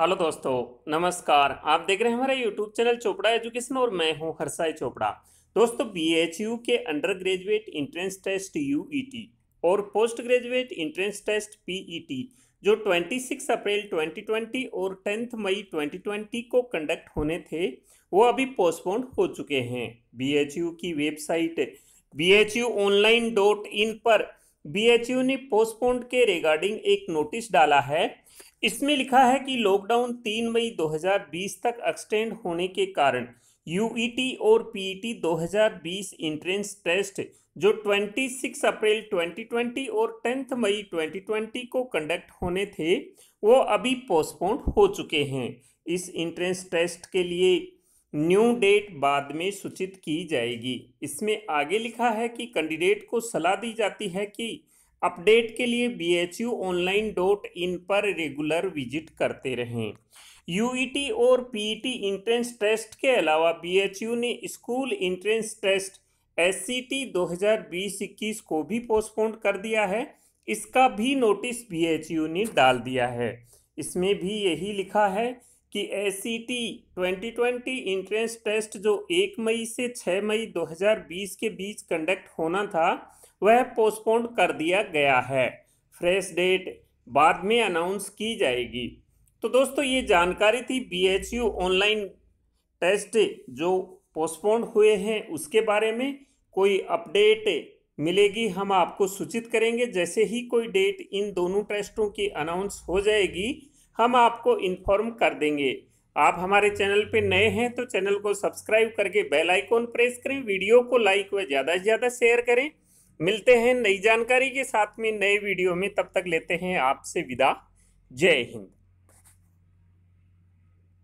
hello दोस्तों नमस्कार आप देख रहे हैं हमारा यूट्यूब चैनल चोपड़ा एजुकेशन और मैं हूं हरसाई चोपड़ा दोस्तों बीएचयू के undergraduate entrance test UET और postgraduate entrance test PET जो 26 अप्रैल 2020 और 10 मई 2020 को कंडक्ट होने थे वो अभी पोस्टपोन्ड हो चुके हैं बी की website B H U online dot in पर बी ने पोस्टपोन्ड के रिगार्डिंग एक नोटिस डाला है इसमें लिखा है कि लॉकडाउन 3 मई 2020 तक एक्सटेंड होने के कारण यूईटी e और पीईटी 2020 इंट्रेंस टेस्ट जो 26 अप्रैल 2020 और 10 मई 2020 को कंडक्ट होने थे वो अभी पोस्टपोन्ड हो चुके हैं इस इंट्रेंस टेस्ट के लिए न्यू डेट बाद में सूचित की जाएगी इसमें आगे लिखा है कि कैंडिडेट को सलाह दी जाती है कि अपडेट के लिए B H U online dot in पर रेगुलर विजिट करते रहें टी e और टी इंट्रेंस टेस्ट के अलावा यू ने स्कूल इंट्रेंस टेस्ट हज़ार बीस इक्कीस को भी पोस्टपोन कर दिया है इसका भी नोटिस यू ने डाल दिया है इसमें भी यही लिखा है कि S C T twenty twenty entrance test जो 1 मई से 6 मई 2020 के बीच कंडक्ट होना था वह पोस्टपोन्ड कर दिया गया है फ्रेश डेट बाद में अनाउंस की जाएगी तो दोस्तों ये जानकारी थी बीएचयू ऑनलाइन टेस्ट जो पोस्टपोन्ड हुए हैं उसके बारे में कोई अपडेट मिलेगी हम आपको सूचित करेंगे जैसे ही कोई डेट इन दोनों टेस्टों की अनाउंस हो जाएगी हम आपको इन्फॉर्म कर देंगे आप हमारे चैनल पे नए हैं तो चैनल को सब्सक्राइब करके बेल आइकॉन प्रेस करें वीडियो को लाइक व ज़्यादा से ज़्यादा शेयर करें मिलते हैं नई जानकारी के साथ में नए वीडियो में तब तक लेते हैं आपसे विदा जय हिंद